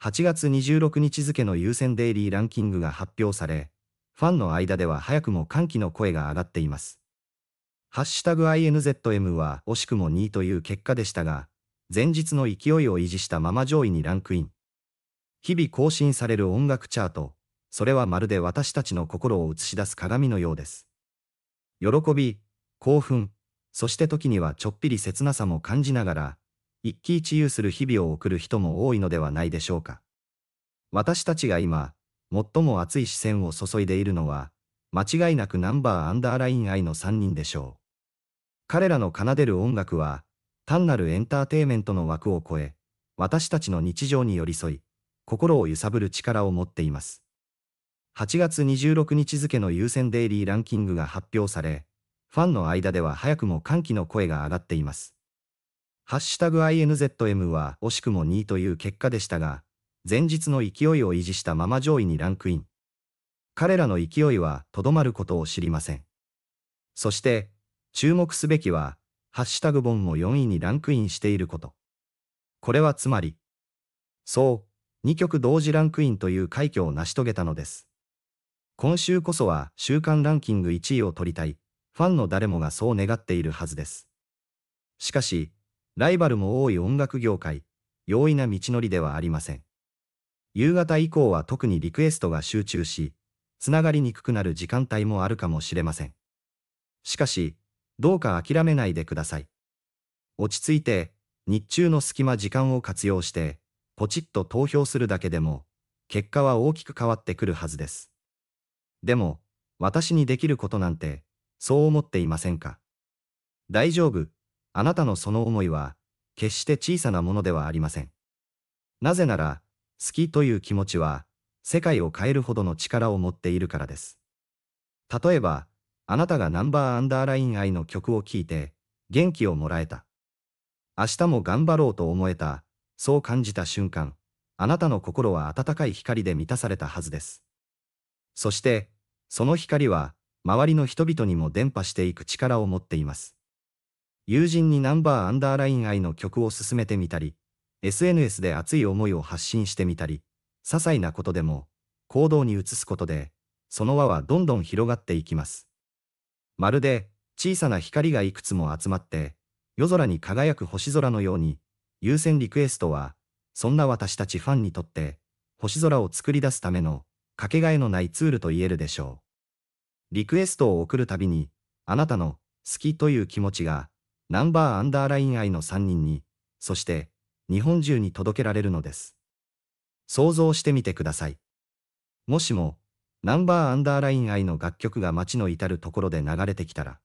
8月26日付の優先デイリーランキングが発表され、ファンの間では早くも歓喜の声が上がっています。ハッシュタグ INZM は惜しくも2位という結果でしたが、前日の勢いを維持したまま上位にランクイン。日々更新される音楽チャート、それはまるで私たちの心を映し出す鏡のようです。喜び、興奮、そして時にはちょっぴり切なさも感じながら、一喜一憂する日々を送る人も多いのではないでしょうか。私たちが今、最も熱い視線を注いでいるのは、間違いなくナンバーアンダーライン愛の3人でしょう。彼らの奏でる音楽は、単なるエンターテイメントの枠を超え、私たちの日常に寄り添い、心を揺さぶる力を持っています。8月26日付の優先デイリーランキングが発表され、ファンの間では早くも歓喜の声が上がっています。ハッシュタグ INZM は惜しくも2位という結果でしたが、前日の勢いを維持したまま上位にランクイン。彼らの勢いはとどまることを知りません。そして、注目すべきは、ハッシュタグ本も4位にランクインしていること。これはつまり、そう、2曲同時ランクインという快挙を成し遂げたのです。今週こそは週間ランキング1位を取りたい、ファンの誰もがそう願っているはずです。しかし、ライバルも多い音楽業界、容易な道のりではありません。夕方以降は特にリクエストが集中し、つながりにくくなる時間帯もあるかもしれません。しかし、どうか諦めないでください。落ち着いて、日中の隙間時間を活用して、ポチッと投票するだけでも、結果は大きく変わってくるはずです。でも、私にできることなんて、そう思っていませんか大丈夫、あなたのその思いは、決して小さなものではありません。なぜなら、好きという気持ちは、世界を変えるほどの力を持っているからです。例えば、あなたがナンバーアンダーライン愛の曲を聴いて、元気をもらえた。明日も頑張ろうと思えた、そう感じた瞬間、あなたの心は温かい光で満たされたはずです。そして、その光は、周りの人々にも伝播していく力を持っています。友人にナンバーアンダーライン愛の曲を勧めてみたり、SNS で熱い思いを発信してみたり、些細なことでも、行動に移すことで、その輪はどんどん広がっていきます。まるで、小さな光がいくつも集まって、夜空に輝く星空のように、優先リクエストは、そんな私たちファンにとって、星空を作り出すための、かけがえのないツールと言えるでしょう。リクエストを送るたびに、あなたの好きという気持ちがナンバーアンダーライン愛の3人に、そして日本中に届けられるのです。想像してみてください。もしも、ナンバーアンダーライン愛の楽曲が街の至るところで流れてきたら、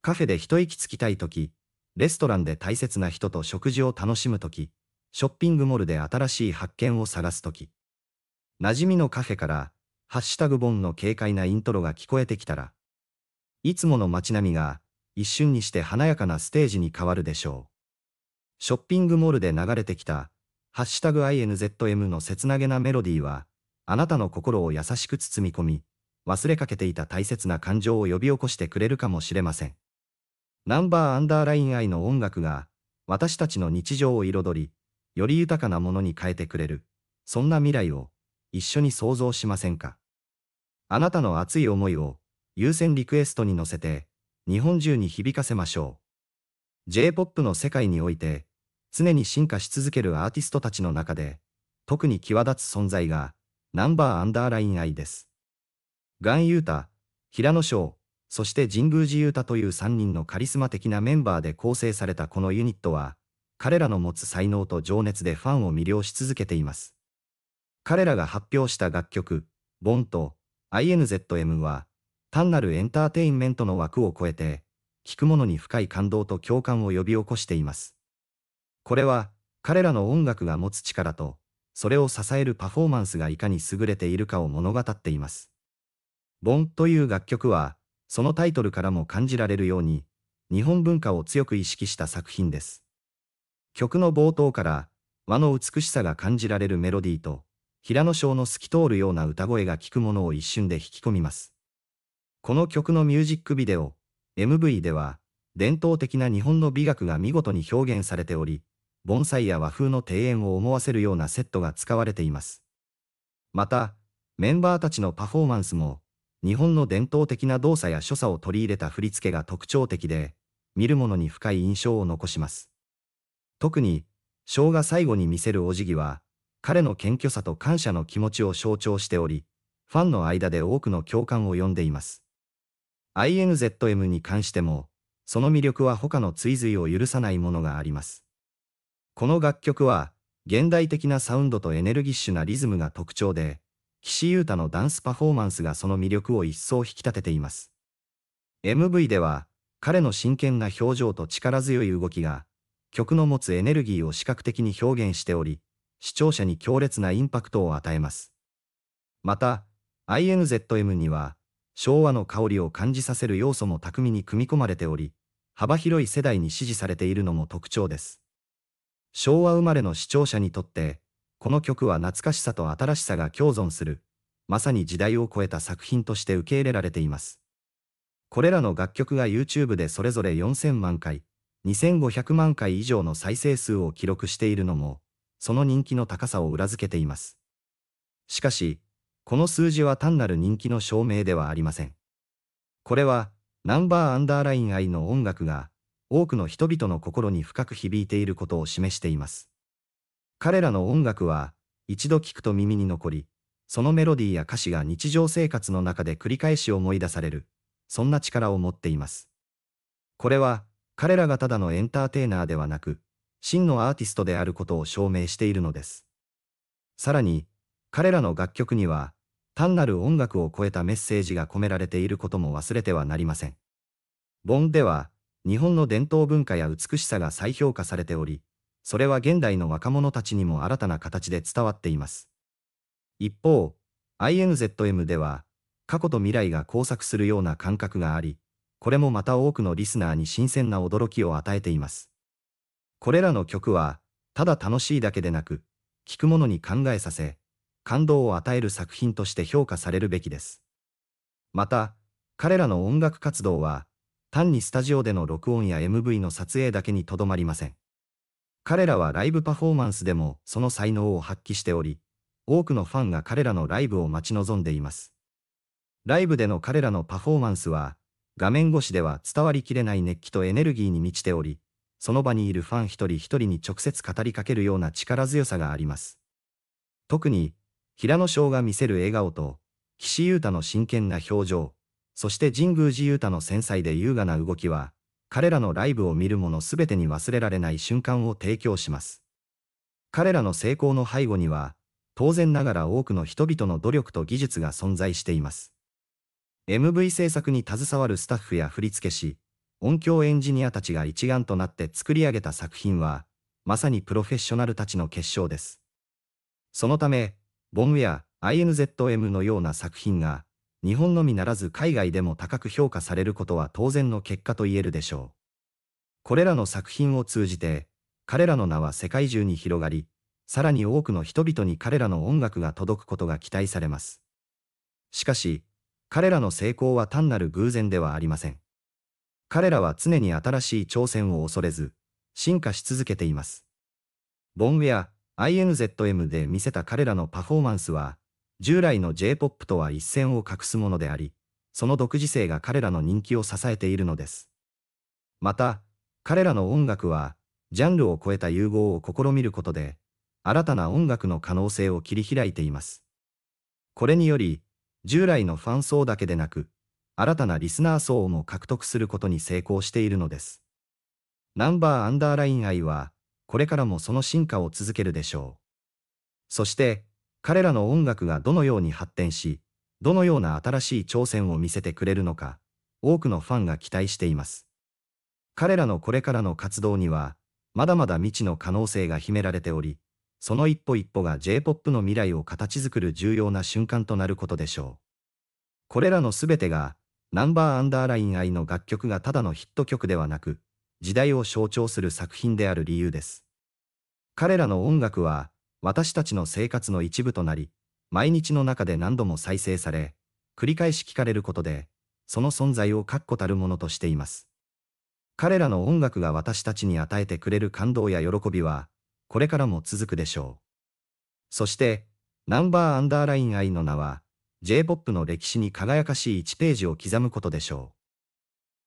カフェで一息つきたいとき、レストランで大切な人と食事を楽しむとき、ショッピングモールで新しい発見を探すとき、馴染みのカフェから、ハッシュタグ本の軽快なイントロが聞こえてきたら、いつもの街並みが一瞬にして華やかなステージに変わるでしょう。ショッピングモールで流れてきた、ハッシュタグ INZM の切なげなメロディーは、あなたの心を優しく包み込み、忘れかけていた大切な感情を呼び起こしてくれるかもしれません。ナンバーアンダーライン愛の音楽が、私たちの日常を彩り、より豊かなものに変えてくれる、そんな未来を、一緒に想像しませんか。あなたの熱い思いを、優先リクエストに乗せて、日本中に響かせましょう。J-POP の世界において、常に進化し続けるアーティストたちの中で、特に際立つ存在が、ナンバーアンダーライン愛です。ガン・ユータ、平野翔、そして神宮寺ユータという3人のカリスマ的なメンバーで構成されたこのユニットは、彼らの持つ才能と情熱でファンを魅了し続けています。彼らが発表した楽曲、ボンと INZM は、単なるエンターテインメントの枠を超えて、聞く者に深い感動と共感を呼び起こしています。これは、彼らの音楽が持つ力と、それを支えるパフォーマンスがいかに優れているかを物語っています。ボンという楽曲は、そのタイトルからも感じられるように、日本文化を強く意識した作品です。曲の冒頭から、和の美しさが感じられるメロディーと、平野翔の透き通るような歌声が聴くものを一瞬で引き込みます。この曲のミュージックビデオ、MV では、伝統的な日本の美学が見事に表現されており、盆栽や和風の庭園を思わせるようなセットが使われています。また、メンバーたちのパフォーマンスも、日本の伝統的な動作や所作を取り入れた振り付けが特徴的で、見る者に深い印象を残します。特に、ショーが最後に見せるお辞儀は、彼の謙虚さと感謝の気持ちを象徴しており、ファンの間で多くの共感を呼んでいます。INZM に関しても、その魅力は他の追随を許さないものがあります。この楽曲は、現代的なサウンドとエネルギッシュなリズムが特徴で、岸優太のダンスパフォーマンスがその魅力を一層引き立てています。MV では、彼の真剣な表情と力強い動きが、曲の持つエネルギーを視覚的に表現しており、視聴者に強烈なインパクトを与えます。また、INZM には、昭和の香りを感じさせる要素も巧みに組み込まれており、幅広い世代に支持されているのも特徴です。昭和生まれの視聴者にとって、この曲は懐かしさと新しさが共存する、まさに時代を超えた作品として受け入れられています。これらの楽曲が YouTube でそれぞれ4000万回、2500万回以上の再生数を記録しているのも、その人気の高さを裏付けています。しかし、この数字は単なる人気の証明ではありません。これは、ナンバーアンダーライン愛の音楽が、多くの人々の心に深く響いていることを示しています。彼らの音楽は、一度聴くと耳に残り、そのメロディーや歌詞が日常生活の中で繰り返し思い出される、そんな力を持っています。これは、彼らがただのエンターテイナーではなく、真のアーティストであることを証明しているのです。さらに、彼らの楽曲には、単なる音楽を超えたメッセージが込められていることも忘れてはなりません。ボンでは、日本の伝統文化や美しさが再評価されており、それは現代の若者たちにも新たな形で伝わっています。一方、INZM では、過去と未来が交錯するような感覚があり、これもまた多くのリスナーに新鮮な驚きを与えています。これらの曲は、ただ楽しいだけでなく、聴く者に考えさせ、感動を与える作品として評価されるべきです。また、彼らの音楽活動は、単にスタジオでの録音や MV の撮影だけにとどまりません。彼らはライブパフォーマンスでもその才能を発揮しており、多くのファンが彼らのライブを待ち望んでいます。ライブでの彼らのパフォーマンスは、画面越しでは伝わりきれない熱気とエネルギーに満ちており、その場にいるファン一人一人に直接語りかけるような力強さがあります。特に、平野翔が見せる笑顔と、岸優太の真剣な表情、そして神宮寺優太の繊細で優雅な動きは、彼らのライブを見る者すべてに忘れられない瞬間を提供します。彼らの成功の背後には、当然ながら多くの人々の努力と技術が存在しています。MV 制作に携わるスタッフや振付師、音響エンジニアたちが一丸となって作り上げた作品は、まさにプロフェッショナルたちの結晶です。そのため、ボムや INZM のような作品が、日本のみならず海外でも高く評価されることは当然の結果と言えるでしょう。これらの作品を通じて、彼らの名は世界中に広がり、さらに多くの人々に彼らの音楽が届くことが期待されます。しかし、彼らの成功は単なる偶然ではありません。彼らは常に新しい挑戦を恐れず、進化し続けています。ボンウェア、INZM で見せた彼らのパフォーマンスは、従来の J-POP とは一線を画すものであり、その独自性が彼らの人気を支えているのです。また、彼らの音楽は、ジャンルを超えた融合を試みることで、新たな音楽の可能性を切り開いています。これにより、従来のファン層だけでなく、新たなリスナー層も獲得することに成功しているのです。ナンバーアンダーライン愛は、これからもその進化を続けるでしょう。そして、彼らの音楽がどのように発展し、どのような新しい挑戦を見せてくれるのか、多くのファンが期待しています。彼らのこれからの活動には、まだまだ未知の可能性が秘められており、その一歩一歩が J-POP の未来を形作る重要な瞬間となることでしょう。これらの全てが、ナンバーアンダーライン愛の楽曲がただのヒット曲ではなく、時代を象徴する作品である理由です。彼らの音楽は、私たちの生活の一部となり、毎日の中で何度も再生され、繰り返し聞かれることで、その存在を確固たるものとしています。彼らの音楽が私たちに与えてくれる感動や喜びは、これからも続くでしょう。そして、ナンバーアンダーライン愛の名は、J-POP の歴史に輝かしい1ページを刻むことでしょう。